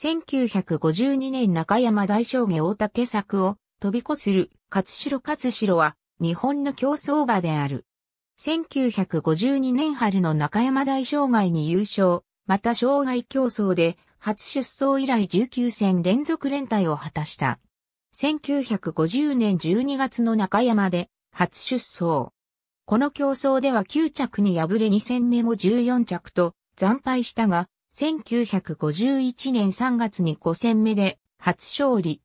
1952年中山大将家大竹作を飛び越する勝代勝代は日本の競争馬である。1952年春の中山大障害に優勝、また障害競争で初出走以来19戦連続連帯を果たした。1950年12月の中山で初出走。この競争では9着に敗れ2戦目も14着と惨敗したが、1951年3月に5戦目で初勝利。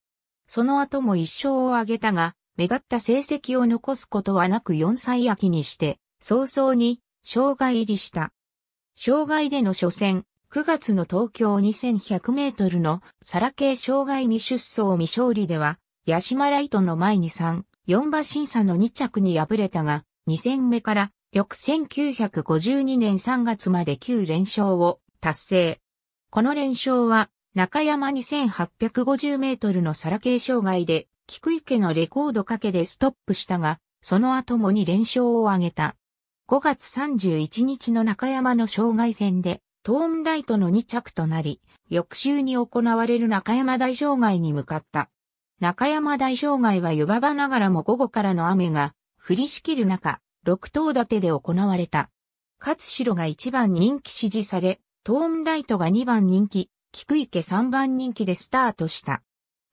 その後も1勝を挙げたが、目立った成績を残すことはなく4歳秋にして、早々に、障害入りした。障害での初戦、9月の東京2100メートルのサラ系障害未出走未勝利では、ヤシマライトの前に3、4馬審査の2着に敗れたが、2戦目から、翌1952年3月まで9連勝を達成。この連勝は、中山2850メートルの皿系障害で、菊池のレコードかけでストップしたが、その後もに連勝を挙げた。5月31日の中山の障害戦で、トーンライトの2着となり、翌週に行われる中山大障害に向かった。中山大障害は湯ばばながらも午後からの雨が降りしきる中、6頭立てで行われた。勝白が一番人気支持され、トーンライトが2番人気、菊池3番人気でスタートした。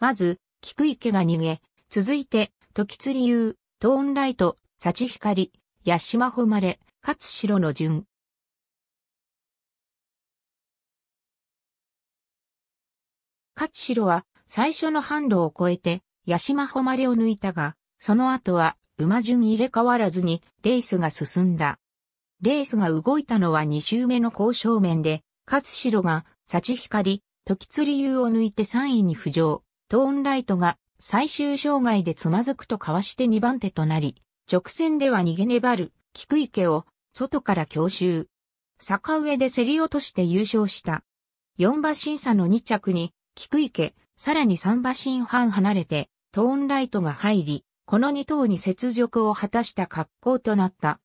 まず、菊池が逃げ、続いて、時津り優、トーンライト、サチ光、八島誉、勝城の順。勝城は最初の販路を越えて、八島誉を抜いたが、その後は馬順入れ替わらずにレースが進んだ。レースが動いたのは2周目の交渉面で、勝白が、幸光、時釣り優を抜いて3位に浮上、トーンライトが最終障害でつまずくとかわして2番手となり、直線では逃げ粘る、菊池を、外から強襲。坂上で競り落として優勝した。4馬審査の2着に、菊池、さらに3馬審半離れて、トーンライトが入り、この2頭に雪辱を果たした格好となった。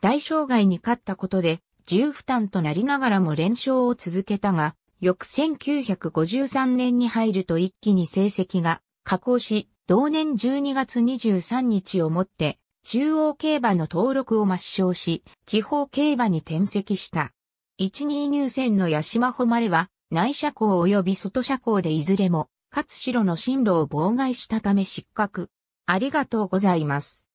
大障害に勝ったことで重負担となりながらも連勝を続けたが、翌1953年に入ると一気に成績が下降し、同年12月23日をもって中央競馬の登録を抹消し、地方競馬に転籍した。12入選の八島誉は内車校及び外車校でいずれも、勝城の進路を妨害したため失格。ありがとうございます。